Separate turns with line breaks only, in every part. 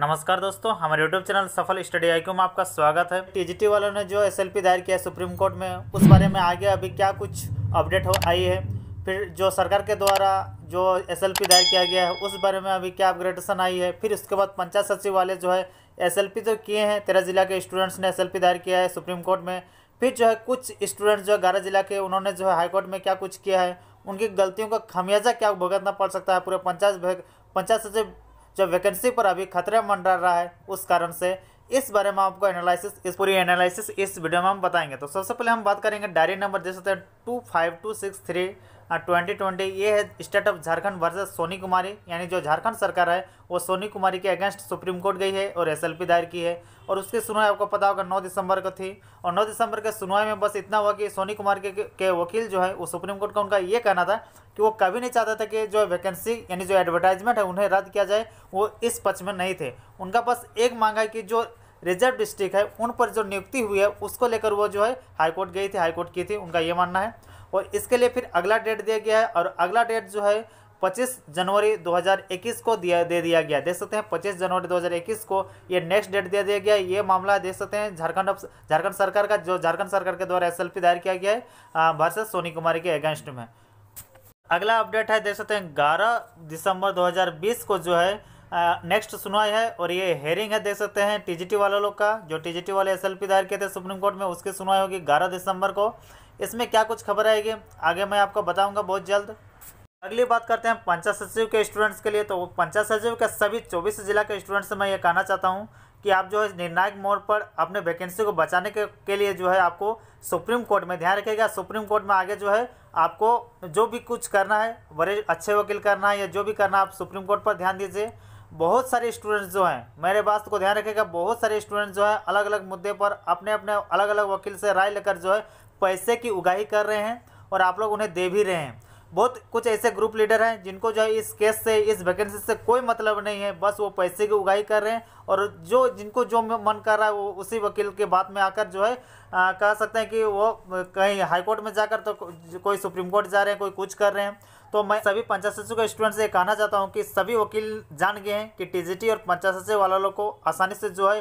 नमस्कार दोस्तों हमारे YouTube channel Safal study I में आपका स्वागत है टीजीटी वालों ने जो एसएलपी दायर किया सुप्रीम कोर्ट में उस बारे में आगे अभी क्या कुछ अपडेट हो आई है फिर जो सरकार के द्वारा जो एसएलपी दायर किया गया है उस बारे में अभी क्या अपग्रेडेशन आई है फिर उसके बाद पंचायत सचिव वाले जो है पी तो किए हैं तेरह जिला के स्टूडेंट्स ने पी दायर किया है सुप्रीम कोर्ट में फिर जो है कुछ स्टूडेंट्स जो है ग्यारह जिला के उन्होंने जो है हाईकोर्ट में क्या कुछ किया है उनकी गलतियों का खमियाजा क्या भुगतना पड़ सकता है पूरे पंचायत पंचायत सचिव जो वैकेंसी पर अभी खतरे मंडरा रहा है उस कारण से इस बारे में आपको एनालिसिस इस पूरी एनालिसिस इस वीडियो में हम बताएंगे तो सबसे पहले हम बात करेंगे डायरी नंबर जैसे two five two six three twenty हाँ, ट्वेंटी ये है state of Jharkhand versus Soni Kumari यानी जो झारखंड सरकार है वो सोनी कुमारी के अगेंस्ट सुप्रीम कोर्ट गई है और एसएलपी दायर की है और उसकी सुनवाई आपको पता होगा नौ दिसंबर को थी और नौ दिसंबर के सुनवाई में बस इतना हुआ कि सोनी कुमार के, के वकील जो है वो सुप्रीम कोर्ट का उनका ये कहना था कि वो कभी नहीं चाहता था कि जो वैकेंसी यानी जो एडवर्टाइजमेंट है उन्हें रद्द किया जाए वो इस पक्ष में नहीं थे उनका बस एक मांगा है कि जो रिजर्व डिस्ट्रिक्ट है उन पर जो नियुक्ति हुई है उसको लेकर वो जो है हाईकोर्ट गई थी हाईकोर्ट की थी उनका ये मानना है और इसके लिए फिर अगला डेट दिया गया है और अगला डेट जो है 25 जनवरी 2021 को दिया दे दिया गया देख सकते हैं 25 जनवरी 2021 को ये नेक्स्ट डेट दिया दिया गया ये मामला देख सकते हैं झारखंड झारखंड सरकार का जो झारखंड सरकार के द्वारा एस दायर किया गया है भारत सोनी कुमारी के अगेंस्ट में अगला अपडेट है देख सकते हैं ग्यारह दिसंबर दो को जो है नेक्स्ट सुनवाई है और ये हेयरिंग है देख सकते हैं टीजीटी वाले लोग का जो टीजीटी वाले एसएलपी दायर किए थे सुप्रीम कोर्ट में उसकी सुनवाई होगी 11 दिसंबर को इसमें क्या कुछ खबर आएगी आगे मैं आपको बताऊंगा बहुत जल्द अगली बात करते हैं पंचायत सचिव के स्टूडेंट्स के लिए तो पंचायत सचिव के सभी चौबीस जिला के स्टूडेंट्स से मैं ये कहना चाहता हूँ कि आप जो है निर्णायक मोड़ पर अपने वैकेंसी को बचाने के, के लिए जो है आपको सुप्रीम कोर्ट में ध्यान रखेगा सुप्रीम कोर्ट में आगे जो है आपको जो भी कुछ करना है बड़े अच्छे वकील करना है या जो भी करना है आप सुप्रीम कोर्ट पर ध्यान दीजिए बहुत सारे स्टूडेंट्स जो हैं मेरे बात को ध्यान रखेगा बहुत सारे स्टूडेंट्स जो है अलग अलग मुद्दे पर अपने अपने अलग अलग वकील से राय लेकर जो है पैसे की उगाही कर रहे हैं और आप लोग उन्हें दे भी रहे हैं बहुत कुछ ऐसे ग्रुप लीडर हैं जिनको जो है इस केस से इस वैकेंसी से कोई मतलब नहीं है बस वो पैसे की उगाही कर रहे हैं और जो जिनको जो मन कर रहा है वो उसी वकील के बात में आकर जो है आ, कह सकते हैं कि वो कहीं हाईकोर्ट में जाकर तो कोई सुप्रीम कोर्ट जा रहे हैं कोई कुछ कर रहे हैं तो मैं सभी पंचायत सचिव के स्टूडेंट से ये कहना चाहता हूँ कि सभी वकील जान गए हैं कि टीजीटी और पंचायत सचिव वाला लोग को आसानी से जो है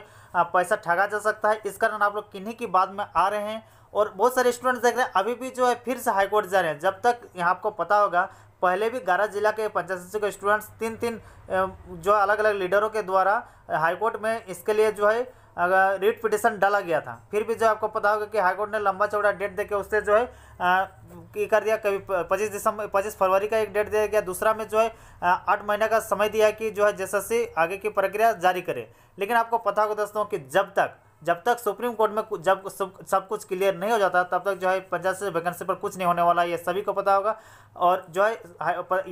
पैसा ठगा जा सकता है इस कारण आप लोग किन्हीं की बात में आ रहे हैं और बहुत सारे स्टूडेंट्स देख रहे हैं अभी भी जो है फिर से हाईकोर्ट जा रहे हैं जब तक यहाँ आपको पता होगा पहले भी ग्यारह जिला के पंचायत सचिव के स्टूडेंट्स तीन तीन जो अलग अलग लीडरों के द्वारा हाईकोर्ट में इसके लिए जो है अगर रीट पिटिशन डाला गया था फिर भी जो आपको पता होगा कि हाईकोर्ट ने लंबा चौड़ा डेट देके उससे जो है ये कर दिया कभी पच्चीस दिसंबर पच्चीस फरवरी का एक डेट दिया गया दूसरा में जो है आठ महीने का समय दिया कि जो है जैसे आगे की प्रक्रिया जारी करे लेकिन आपको पता होगा दोस्तों कि जब तक जब तक सुप्रीम कोर्ट में जब सब सब कुछ क्लियर नहीं हो जाता तब तक जो है पंचायत से वैकेंसी पर कुछ नहीं होने वाला है ये सभी को पता होगा और जो है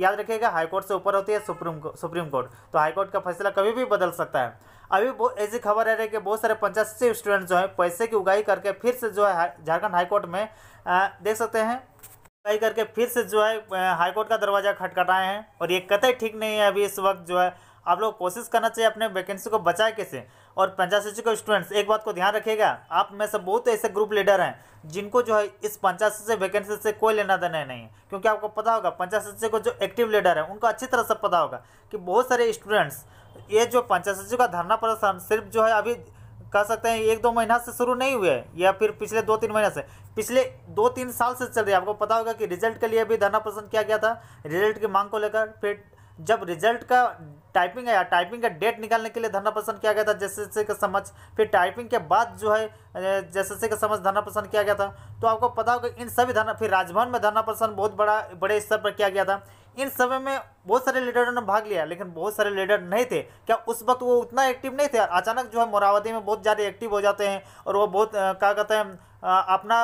याद रखिएगा हाईकोर्ट से ऊपर होती है सुप्रीम सुप्रीम कोर्ट तो हाईकोर्ट का फैसला कभी भी बदल सकता है अभी ऐसी खबर है कि बहुत सारे पंचायत से स्टूडेंट जो है पैसे की उगाही करके फिर से जो है झारखंड हाईकोर्ट में आ, देख सकते हैं उगाही करके फिर से जो है हाईकोर्ट का दरवाज़ा खटखटाए हैं और ये कतई ठीक नहीं है अभी इस वक्त जो है आप लोग कोशिश करना चाहिए अपने वैकेंसी को बचाए कैसे और पंचायत सचिव के स्टूडेंट्स एक बात को ध्यान रखिएगा आप में से बहुत ऐसे ग्रुप लीडर हैं जिनको जो है इस पंचायत सचिव वैकेंसी से कोई लेना देना नहीं है क्योंकि आपको पता होगा पंचायत सचिव को जो एक्टिव लीडर है उनको अच्छी तरह से पता होगा कि बहुत सारे स्टूडेंट्स ये जो पंचायत सचिव का धरना प्रदर्शन सिर्फ जो है अभी कह सकते हैं एक दो महीना से शुरू नहीं हुए या फिर पिछले दो तीन महीना से पिछले दो तीन साल से चल रही है आपको पता होगा कि रिजल्ट के लिए भी धरना प्रदर्शन किया गया था रिजल्ट की मांग को लेकर फिर जब रिजल्ट का टाइपिंग आया टाइपिंग का डेट निकालने के लिए धरना प्रसन्न किया गया था जैसे का समझ फिर टाइपिंग के बाद जो है जैसे का समझ धरना प्रसन्न किया गया था तो आपको पता होगा इन सभी धरना फिर राजभवन में धरना प्रसन्न बहुत बड़ा बड़े स्तर पर किया गया था इन समय में बहुत सारे लीडरों ने भाग लिया लेकिन बहुत सारे लीडर नहीं थे क्या उस वक्त वो उतना एक्टिव नहीं थे अचानक जो है मोरावती में बहुत ज़्यादा एक्टिव हो जाते हैं और वो बहुत क्या कहते हैं अपना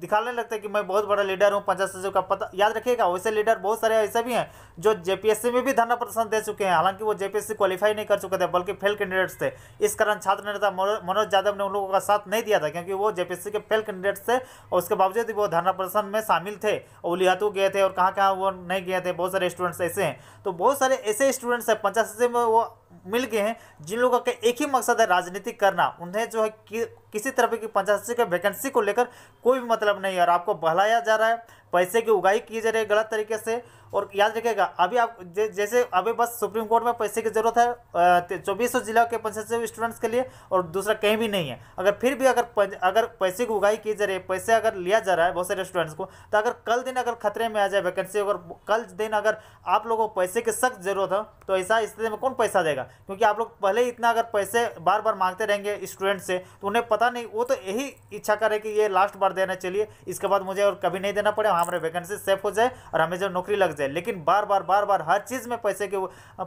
दिखाने लगते हैं कि मैं बहुत बड़ा लीडर हूँ पंचायत सचिव का पता याद रखिएगा वैसे लीडर बहुत सारे ऐसे भी हैं जो जेपीएससी में भी धरना प्रदर्शन दे चुके हैं हालांकि वो जेपीएससी क्वालिफाई नहीं कर चुके थे बल्कि फेल कैंडिडेट्स थे इस कारण छात्र नेता मनोज यादव ने उन लोगों का साथ नहीं दिया था क्योंकि वो जेपीएससी के फेल कैंडिडेट्स थे और उसके बावजूद भी वो धरना प्रदर्शन में शामिल थे और लिहातू गए थे और कहाँ कहाँ वो नहीं गए थे बहुत सारे स्टूडेंट्स ऐसे हैं तो बहुत सारे ऐसे स्टूडेंट्स हैं पंचायत में वो मिल गए हैं जिन लोगों का एक ही मकसद है राजनीति करना उन्हें जो है किसी तरह की पंचायत के वैकेंसी को लेकर कोई भी मतलब नहीं है और आपको बहलाया जा रहा है पैसे की उगाही की जा रही है गलत तरीके से और याद रखिएगा अभी आप ज, जैसे अभी बस सुप्रीम कोर्ट में पैसे की जरूरत है चौबीस जिला के पंचायत स्टूडेंट्स के लिए और दूसरा कहीं भी नहीं है अगर फिर भी अगर अगर पैसे की उगाही की जा रही है पैसे अगर लिया जा रहा है बहुत सारे स्टूडेंट्स को तो अगर कल दिन अगर खतरे में आ जाए वैकेंसी अगर कल दिन अगर आप लोगों को पैसे की सख्त जरूरत हो तो ऐसा स्थिति में कौन पैसा देगा क्योंकि आप लोग पहले इतना अगर पैसे बार बार मांगते रहेंगे स्टूडेंट से तो उन्हें पता पता नहीं वो तो यही इच्छा करे कि ये लास्ट बार देना चाहिए इसके बाद मुझे और कभी नहीं देना पड़े हमारे वैकेंसी सेफ हो जाए और हमें जो नौकरी लग जाए लेकिन बार बार बार बार हर चीज़ में पैसे के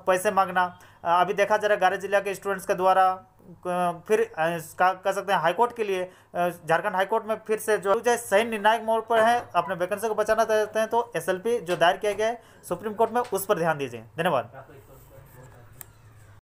पैसे मांगना अभी देखा जा रहा है गारे जिला के स्टूडेंट्स के द्वारा फिर कह सकते हैं हाईकोर्ट के लिए झारखंड हाईकोर्ट में फिर से जो जय सही निर्णायक मोड़ पर है अपने वैकेंसी को बचाना चाहते हैं तो एसएलपी जो दायर किया गया है सुप्रीम कोर्ट में उस पर ध्यान दीजिए धन्यवाद